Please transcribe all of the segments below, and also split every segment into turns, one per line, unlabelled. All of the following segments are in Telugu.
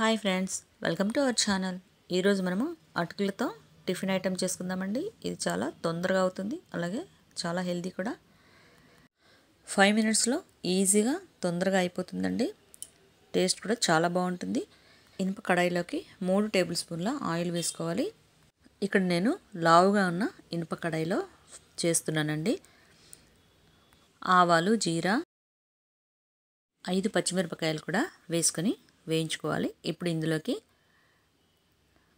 hi friends welcome to our channel ఈరోజు మనము అటుకులతో టిఫిన్ ఐటెం చేసుకుందామండి ఇది చాలా తొందరగా అవుతుంది అలాగే చాలా హెల్దీ కూడా ఫైవ్ మినిట్స్లో ఈజీగా తొందరగా అయిపోతుందండి టేస్ట్ కూడా చాలా బాగుంటుంది ఇనుప కడాయిలోకి మూడు టేబుల్ స్పూన్ల ఆయిల్ వేసుకోవాలి ఇక్కడ నేను లావుగా ఉన్న ఇనుప కడాయిలో చేస్తున్నానండి ఆవాలు జీరా ఐదు పచ్చిమిరపకాయలు కూడా వేసుకొని వేయించుకోవాలి ఇప్పుడు ఇందులోకి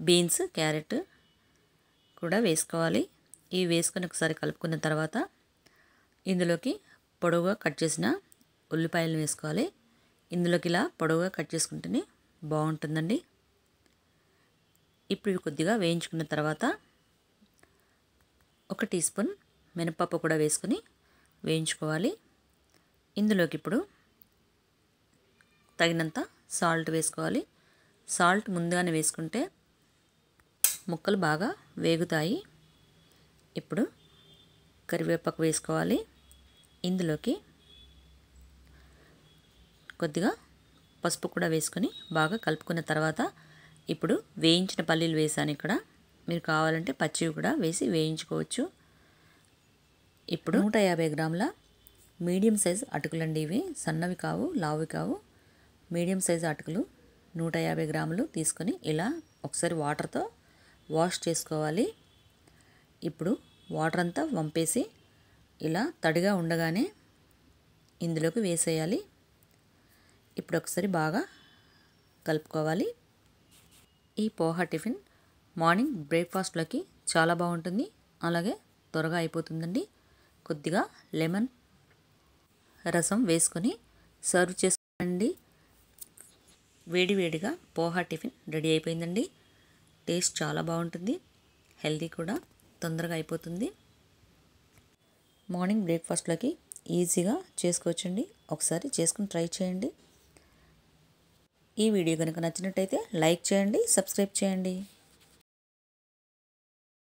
బీన్స్ క్యారెట్ కూడా వేసుకోవాలి ఇవి వేసుకొని ఒకసారి కలుపుకున్న తర్వాత ఇందులోకి పొడవుగా కట్ చేసిన ఉల్లిపాయలు వేసుకోవాలి ఇందులోకి ఇలా పొడవుగా కట్ చేసుకుంటేనే బాగుంటుందండి ఇప్పుడు ఇవి కొద్దిగా వేయించుకున్న తర్వాత ఒక టీ స్పూన్ మినపప్పు కూడా వేసుకొని వేయించుకోవాలి ఇందులోకి ఇప్పుడు తగినంత సాల్ట్ వేసుకోవాలి సాల్ట్ ముందుగానే వేసుకుంటే ముక్కలు బాగా వేగుతాయి ఇప్పుడు కరివేపాకు వేసుకోవాలి ఇందులోకి కొద్దిగా పసుపు కూడా వేసుకొని బాగా కలుపుకున్న తర్వాత ఇప్పుడు వేయించిన పల్లీలు వేసాను ఇక్కడ మీరు కావాలంటే పచ్చివి కూడా వేసి వేయించుకోవచ్చు ఇప్పుడు నూట యాభై గ్రాముల మీడియం సైజ్ అటుకులండి ఇవి సన్నవి కావు లావువి కావు మీడియం సైజ్ అటుకులు నూట యాభై గ్రాములు తీసుకొని ఇలా ఒకసారి వాటర్తో వాష్ చేసుకోవాలి ఇప్పుడు వాటర్ అంతా వంపేసి ఇలా తడిగా ఉండగానే ఇందులోకి వేసేయాలి ఇప్పుడు ఒకసారి బాగా కలుపుకోవాలి ఈ పోహా టిఫిన్ మార్నింగ్ బ్రేక్ఫాస్ట్లోకి చాలా బాగుంటుంది అలాగే త్వరగా అయిపోతుందండి కొద్దిగా లెమన్ రసం వేసుకొని సర్వ్ చేసుకో వేడివేడిగా పోహా టిఫిన్ రెడీ అయిపోయిందండి టేస్ట్ చాలా బాగుంటుంది హెల్దీ కూడా తొందరగా అయిపోతుంది మార్నింగ్ బ్రేక్ఫాస్ట్లోకి ఈజీగా చేసుకోవచ్చండి ఒకసారి చేసుకుని ట్రై చేయండి ఈ వీడియో కనుక నచ్చినట్టయితే లైక్ చేయండి సబ్స్క్రైబ్ చేయండి